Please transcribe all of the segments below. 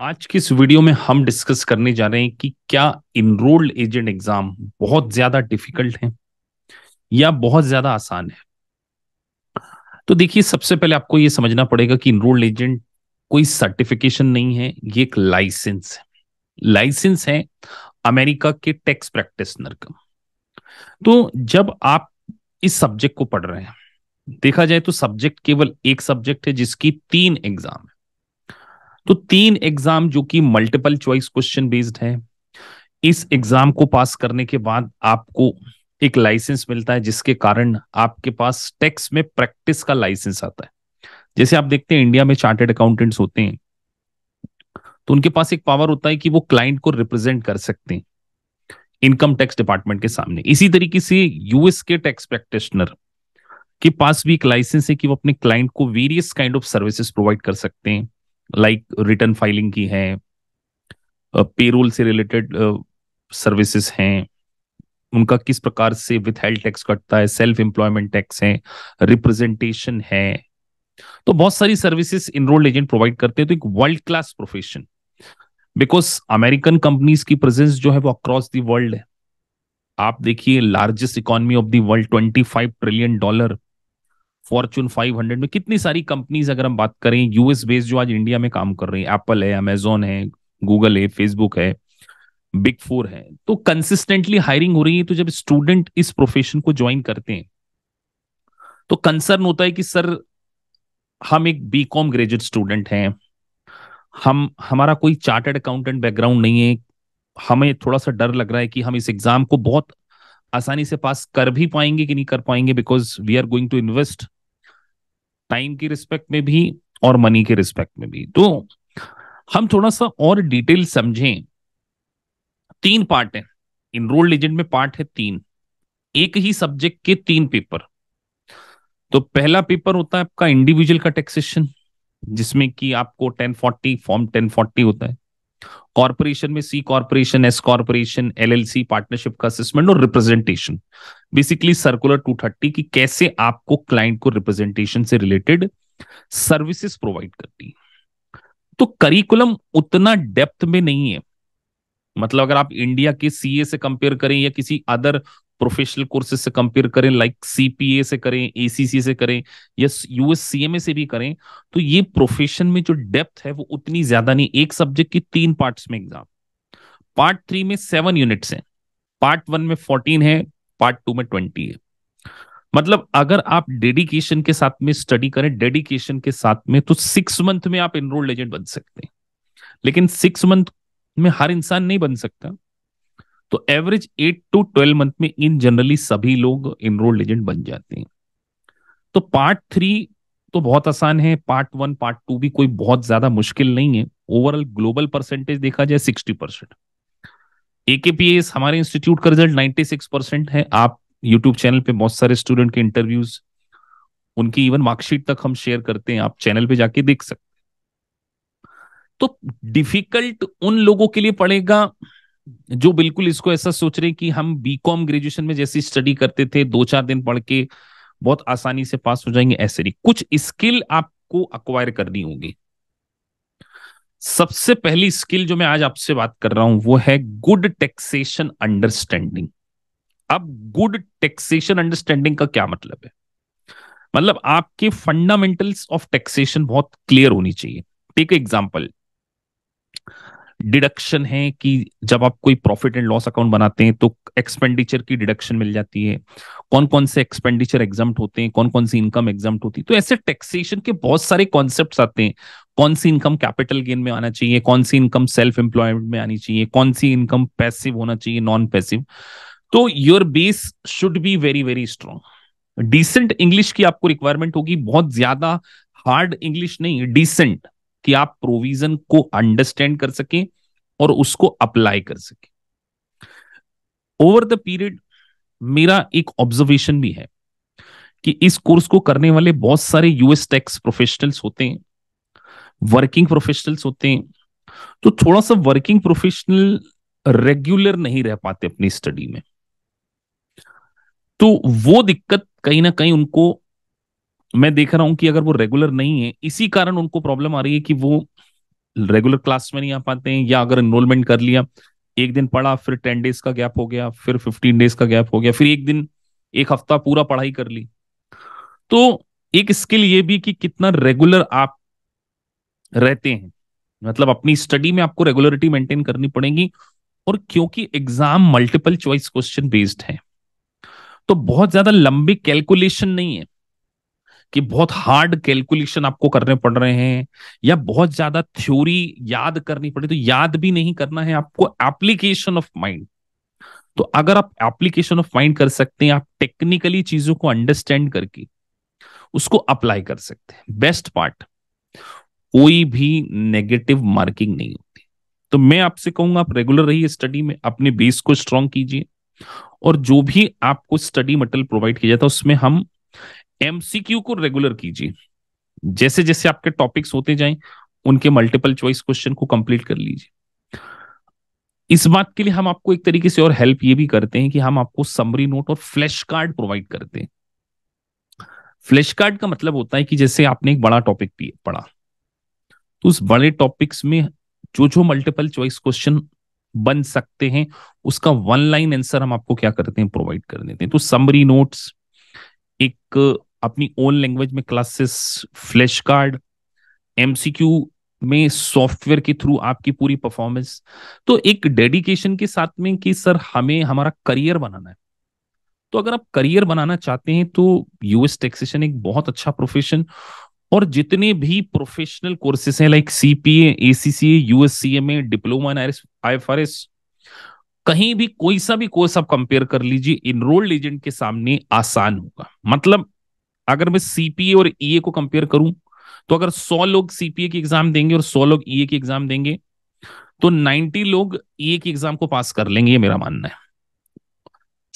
आज की इस वीडियो में हम डिस्कस करने जा रहे हैं कि क्या इनरोल्ड एजेंट एग्जाम बहुत ज्यादा डिफिकल्ट है या बहुत ज्यादा आसान है तो देखिए सबसे पहले आपको ये समझना पड़ेगा कि इनरोल्ड एजेंट कोई सर्टिफिकेशन नहीं है ये एक लाइसेंस है लाइसेंस है अमेरिका के टैक्स प्रैक्टिसनर का तो जब आप इस सब्जेक्ट को पढ़ रहे हैं देखा जाए तो सब्जेक्ट केवल एक सब्जेक्ट है जिसकी तीन एग्जाम है तो तीन एग्जाम जो कि मल्टीपल चॉइस क्वेश्चन बेस्ड है इस एग्जाम को पास करने के बाद आपको एक लाइसेंस मिलता है जिसके कारण आपके पास टैक्स में प्रैक्टिस का लाइसेंस आता है जैसे आप देखते हैं इंडिया में चार्टेड अकाउंटेंट्स होते हैं तो उनके पास एक पावर होता है कि वो क्लाइंट को रिप्रेजेंट कर सकते हैं इनकम टैक्स डिपार्टमेंट के सामने इसी तरीके से यूएस के टैक्स प्रैक्टिशनर के पास भी एक लाइसेंस है कि वो अपने क्लाइंट को various kind of services provide कर सकते हैं लाइक रिटर्न फाइलिंग की है पेरोल से रिलेटेड सर्विसेज हैं उनका किस प्रकार से विथ हेल्थ टैक्स कटता है सेल्फ एम्प्लॉयमेंट टैक्स है रिप्रेजेंटेशन है तो बहुत सारी सर्विसेज इनरोल्ड एजेंट प्रोवाइड करते हैं तो एक world class profession because American companies की प्रेजेंस जो है वो अक्रॉस दी वर्ल्ड है आप देखिए largest economy of the world twenty five trillion dollar fortune 500 में कितनी सारी कंपनीज अगर हम बात करें यूएस बेस्ड जो आज इंडिया में काम कर रही है एप्पल है अमेजोन है गूगल है फेसबुक है बिग फोर है तो कंसिस्टेंटली हायरिंग हो रही है तो जब स्टूडेंट इस प्रोफेशन को ज्वाइन करते हैं तो कंसर्न होता है कि सर हम एक बी कॉम ग्रेजुएट स्टूडेंट हैं हम हमारा कोई चार्टर्ड अकाउंटेंट बैकग्राउंड नहीं है हमें थोड़ा सा डर लग रहा है कि हम इस एग्जाम को बहुत आसानी से पास कर भी पाएंगे कि नहीं कर पाएंगे because we are going to invest time के रिस्पेक्ट में भी और मनी के रिस्पेक्ट में भी तो हम थोड़ा सा और डिटेल समझें तीन पार्ट है इनरोल्ड एजेंट में पार्ट है तीन एक ही सब्जेक्ट के तीन पेपर तो पहला पेपर होता है आपका इंडिविजुअल का टैक्सेशन जिसमें कि आपको 1040 फॉर्म 1040 होता है कॉर्पोरेशन में C corporation S corporation LLC partnership का असेसमेंट और रिप्रेजेंटेशन बेसिकली सर्कुलर 230 की कैसे आपको क्लाइंट को रिप्रेजेंटेशन से रिलेटेड सर्विसेज प्रोवाइड करती तो करिकुलम उतना डेप्थ में नहीं है मतलब अगर आप इंडिया के सीए से कंपेयर करें या किसी अदर प्रोफेशनल कोर्सेज से कंपेयर करें लाइक सीपीए से करें एसीसी से करें या यूएससीएमए से भी करें तो ये प्रोफेशन में जो डेप्थ है वो उतनी ज्यादा नहीं एक सब्जेक्ट की तीन पार्ट्स में एग्जाम पार्ट थ्री में सेवन यूनिट्स हैं पार्ट वन में फोर्टीन है पार्ट टू में ट्वेंटी है मतलब अगर आप डेडिकेशन के साथ में स्टडी करें डेडिकेशन के साथ में तो सिक्स मंथ में आप एनरोल्ड एजेंट बन सकते हैं लेकिन सिक्स मंथ में हर इंसान नहीं बन सकता तो average eight to twelve month में इन जनरली सभी लोग एनरोल्ड एजेंट बन जाते हैं तो पार्ट थ्री तो बहुत आसान है पार्ट वन पार्ट टू भी कोई बहुत ज्यादा मुश्किल नहीं है ओवरऑल ग्लोबल परसेंटेज देखा जाए सिक्सटी परसेंट एकेपीएस हमारे इंस्टीट्यूट का रिजल्ट 96 परसेंट है आप यूट्यूब चैनल पे बहुत सारे स्टूडेंट के इंटरव्यूज उनकी इवन मार्कशीट तक हम शेयर करते हैं आप चैनल पे जाके देख सकते तो डिफिकल्ट उन लोगों के लिए पड़ेगा जो बिल्कुल इसको ऐसा सोच रहे कि हम बीकॉम ग्रेजुएशन में जैसी स्टडी करते थे दो चार दिन पढ़ के बहुत आसानी से पास हो जाएंगे ऐसे नहीं कुछ स्किल आपको अक्वायर करनी होगी सबसे पहली स्किल जो मैं आज आपसे बात कर रहा हूं वो है गुड टैक्सेशन अंडरस्टैंडिंग अब गुड टैक्सेशन अंडरस्टैंडिंग का क्या मतलब है मतलब आपके फंडामेंटल्स ऑफ टैक्सेशन बहुत क्लियर होनी चाहिए टेक एग्जाम्पल डिडक्शन है कि जब आप कोई प्रॉफिट एंड लॉस अकाउंट बनाते हैं तो एक्सपेंडिचर की डिडक्शन मिल जाती है कौन कौन से एक्सपेंडिचर एग्जाम होते हैं कौन कौन सी इनकम एग्जाम होती है तो ऐसे टैक्सेशन के बहुत सारे कॉन्सेप्ट आते हैं कौन सी इनकम कैपिटल गेन में आना चाहिए कौन सी इनकम सेल्फ एम्प्लॉयमेंट में आनी चाहिए कौन सी इनकम पैसिव होना चाहिए नॉन पैसिव तो your base should be very very strong decent English की आपको रिक्वायरमेंट होगी बहुत ज्यादा हार्ड इंग्लिश नहीं डिसेंट कि आप प्रोविजन को अंडरस्टैंड कर सके और उसको अप्लाई कर सके ओवर द पीरियड मेरा एक ऑब्जर्वेशन भी है कि इस कोर्स को करने वाले बहुत सारे यूएस टैक्स प्रोफेशनल्स होते हैं वर्किंग प्रोफेशनल्स होते हैं तो थोड़ा सा वर्किंग प्रोफेशनल रेगुलर नहीं रह पाते अपनी स्टडी में तो वो दिक्कत कहीं ना कहीं उनको मैं देख रहा हूं कि अगर वो रेगुलर नहीं है इसी कारण उनको प्रॉब्लम आ रही है कि वो रेगुलर क्लास में नहीं आ पाते हैं या अगर एनरोलमेंट कर लिया एक दिन पढ़ा फिर टेन डेज का गैप हो गया फिर फिफ्टीन डेज का गैप हो गया फिर एक दिन एक हफ्ता पूरा पढ़ाई कर ली तो एक स्किल ये भी कि कितना रेगुलर आप रहते हैं मतलब अपनी स्टडी में आपको रेगुलरिटी मेंटेन करनी पड़ेगी और क्योंकि exam multiple choice question based है तो बहुत ज्यादा लंबी कैलकुलेशन नहीं है कि बहुत हार्ड कैलकुलेशन आपको करने पड़ रहे हैं या बहुत ज्यादा थ्योरी याद करनी पड़े तो याद भी नहीं करना है आपको एप्लीकेशन ऑफ माइंड तो अगर आप एप्लीकेशन ऑफ माइंड कर सकते हैं आप टेक्निकली चीजों को अंडरस्टैंड करके उसको अप्लाई कर सकते हैं बेस्ट पार्ट कोई भी नेगेटिव मार्किंग नहीं होती तो मैं आपसे कहूंगा आप रेगुलर रहिए स्टडी में अपने बेस को स्ट्रॉन्ग कीजिए और जो भी आपको स्टडी मटेरियल प्रोवाइड किया जाता है उसमें हम एमसीक्यू को रेगुलर कीजिए जैसे जैसे आपके टॉपिक्स होते जाए उनके मल्टीपल चॉइस क्वेश्चन को कंप्लीट कर लीजिए इस बात के लिए हम आपको एक तरीके से और हेल्प ये भी करते हैं कि हम आपको समरी नोट और फ्लैश कार्ड प्रोवाइड करते हैं फ्लैश कार्ड का मतलब होता है कि जैसे आपने एक बड़ा टॉपिक पढ़ा तो उस बड़े टॉपिक्स में जो जो मल्टीपल चॉइस क्वेश्चन बन सकते हैं उसका वन लाइन आंसर हम आपको क्या करते हैं प्रोवाइड कर देते हैं तो समरी नोट्स एक अपनी ओन लैंग्वेज में क्लासेस फ्लैश कार्ड एमसीक्यू में सॉफ्टवेयर के थ्रू आपकी पूरी परफॉर्मेंस तो एक डेडिकेशन के साथ में कि सर हमें हमारा करियर बनाना है तो अगर आप करियर बनाना चाहते हैं तो यूएस टैक्सेशन एक बहुत अच्छा प्रोफेशन और जितने भी प्रोफेशनल कोर्सेस हैं like CPA ACCA US CMA diploma in IFRS कहीं भी कोई सा भी कोर्स आप कंपेयर कर लीजिए इनरोल्ड एजेंट के सामने आसान होगा मतलब अगर मैं सीपीए और ईए e को कंपेयर करूं तो अगर 100 लोग सीपीए की एग्जाम देंगे और 100 लोग ईए e की एग्जाम देंगे तो 90 लोग ईए e की एग्जाम को पास कर लेंगे ये मेरा मानना है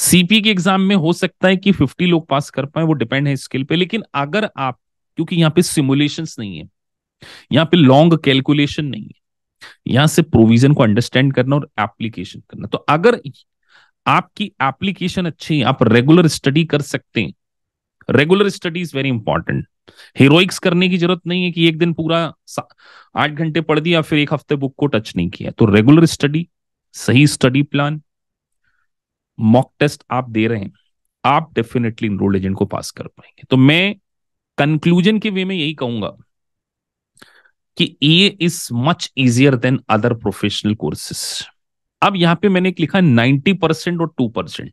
सीपी के एग्जाम में हो सकता है कि 50 लोग पास कर पाए वो डिपेंड है स्किल पे लेकिन अगर आप क्योंकि यहाँ पे सिमुलेशन नहीं है यहाँ पे लॉन्ग कैलकुलेशन नहीं है यहां से प्रोविजन को अंडरस्टैंड करना और एप्लीकेशन करना तो अगर आपकी एप्लीकेशन अच्छी है आप रेगुलर स्टडी कर सकते हैं regular study is very important heroics करने की जरूरत नहीं है कि एक दिन पूरा आठ घंटे पढ़ दिया फिर एक हफ्ते बुक को टच नहीं किया तो रेगुलर स्टडी सही स्टडी प्लान मॉक टेस्ट आप दे रहे हैं आप डेफिनेटली इनरोल्ड एजेंट को पास कर पाएंगे तो मैं कंक्लूजन के वे में यही कहूंगा कि A is much easier than other professional courses अब यहां पे मैंने एक लिखा नाइनटी परसेंट और टू परसेंट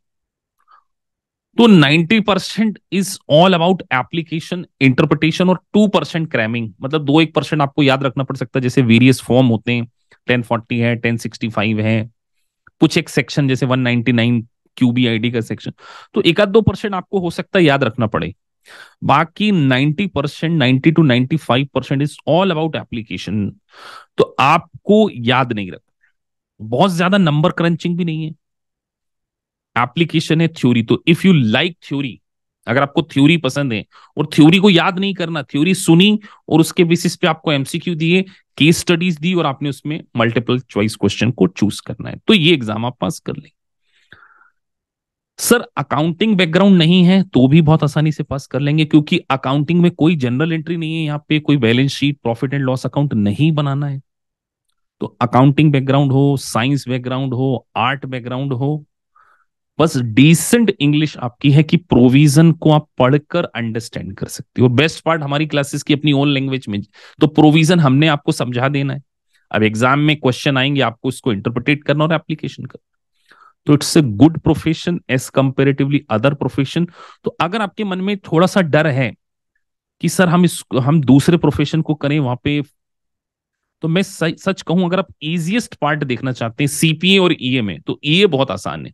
तो ninety percent is all about application interpretation और टू परसेंट क्रैमिंग मतलब दो एक परसेंट आपको याद रखना पड़ सकता है जैसे वेरियस फॉर्म होते हैं टेन फोर्टी है टेन सिक्सटी फाइव है कुछ एक सेक्शन जैसे वन नाइनटी क्यूबी क्यूबीआईडी का सेक्शन तो एक आध दो परसेंट आपको हो सकता है याद रखना पड़े बाकी 90 percent ninety to 95 percent is all about application तो आपको याद नहीं रखना बहुत ज्यादा नंबर क्रंचिंग भी नहीं है एप्लीकेशन है थ्योरी तो इफ यू लाइक थ्योरी अगर आपको थ्योरी पसंद है और थ्योरी को याद नहीं करना थ्योरी सुनी और उसके बेसिस पे आपको एमसीक्यू दिए केस स्टडीज दी और आपने उसमें मल्टीपल चॉइस क्वेश्चन को चूज करना है तो ये एग्जाम आप पास कर लेंगे सर अकाउंटिंग बैकग्राउंड नहीं है तो भी बहुत आसानी से पास कर लेंगे क्योंकि अकाउंटिंग में कोई जनरल एंट्री नहीं है यहाँ पे कोई balance sheet profit and loss account नहीं बनाना है तो अकाउंटिंग बैकग्राउंड हो साइंस बैकग्राउंड हो आर्ट बैकग्राउंड हो बस डिसेंट इंग्लिश आपकी है कि प्रोविजन को आप पढ़कर अंडरस्टैंड कर सकते हो बेस्ट पार्ट हमारी क्लासेस की अपनी ओन लैंग्वेज में तो प्रोविजन हमने आपको समझा देना है अब एग्जाम में क्वेश्चन आएंगे आपको इसको इंटरप्रिटेट करना और एप्लीकेशन करना तो it's a good profession as comparatively other profession तो अगर आपके मन में थोड़ा सा डर है कि सर हम इस हम दूसरे प्रोफेशन को करें वहां पे तो मैं सच, कहूं अगर आप इजिएस्ट पार्ट देखना चाहते हैं सीपीए और ए e तो ईए e बहुत आसान है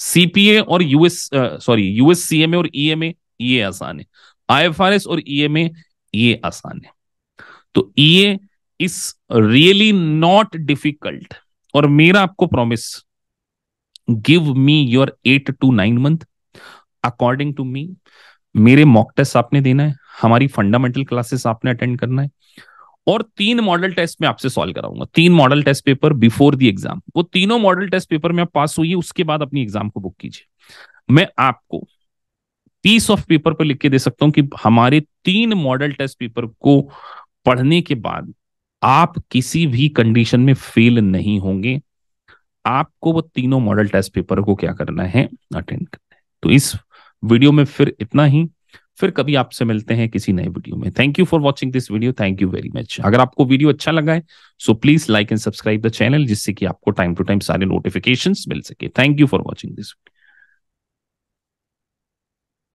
सीपीए और यूएस सॉरी यूएस सीएमए और ईएमए e ये आसान है आईएफआरएस और ईएमए ये आसान है तो ये इज रियली नॉट डिफिकल्ट और मेरा आपको promise give me your eight to nine month according to me मेरे मॉक टेस्ट आपने देना है हमारी फंडामेंटल क्लासेस आपने अटेंड करना है और तीन मॉडल टेस्ट में आपसे सॉल्व कराऊंगा तीन model test paper before the exam वो तीनों मॉडल टेस्ट पेपर में आप पास हुई उसके बाद अपनी एग्जाम को बुक कीजिए मैं आपको पीस ऑफ पेपर पर लिख के दे सकता हूं कि हमारे तीन मॉडल टेस्ट पेपर को पढ़ने के बाद आप किसी भी कंडीशन में फेल नहीं होंगे आपको वो तीनों मॉडल टेस्ट पेपर को क्या करना है अटेंड करना है तो इस वीडियो में फिर इतना ही फिर कभी आपसे मिलते हैं किसी नए वीडियो में thank you for watching this video thank you very much अगर आपको वीडियो अच्छा लगा है so please like and subscribe the channel जिससे कि आपको टाइम टू टाइम सारे नोटिफिकेशन मिल सके thank you for watching this video